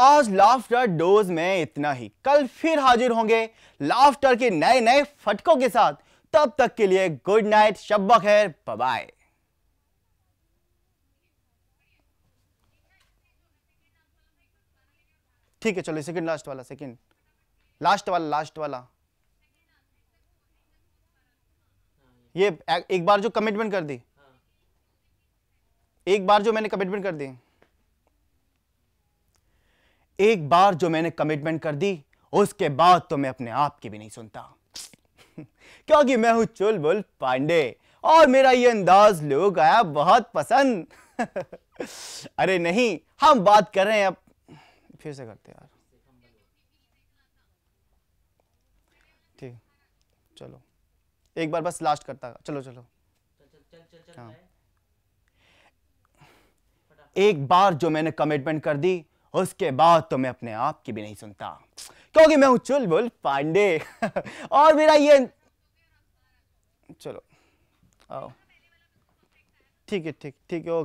आज laughter dose में इतना ही कल फिर हाजिर होंगे लाफ्टर के नए नए फटकों के साथ तब तक के लिए गुड नाइट शब खैर बाय ठीक है चलो सेकंड लास्ट वाला सेकंड लास्ट वाला लास्ट वाला ये एक बार जो कमिटमेंट कर दी हाँ। एक बार जो मैंने कमिटमेंट कर दी एक बार जो मैंने कमिटमेंट कर दी उसके बाद तो मैं अपने आप की भी नहीं सुनता क्योंकि मैं हूं चुलबुल पांडे और मेरा ये अंदाज लोग आया बहुत पसंद अरे नहीं हम बात कर रहे हैं अब फिर से करते यार ठीक चलो एक बार बस लास्ट करता चलो चलो चल हाँ। एक बार जो मैंने कमिटमेंट कर दी उसके बाद तो मैं अपने आप की भी नहीं सुनता क्योंकि मैं हूं चुलबुल पांडे और मेरा ये चलो आओ ठीक है ठीक ठीक है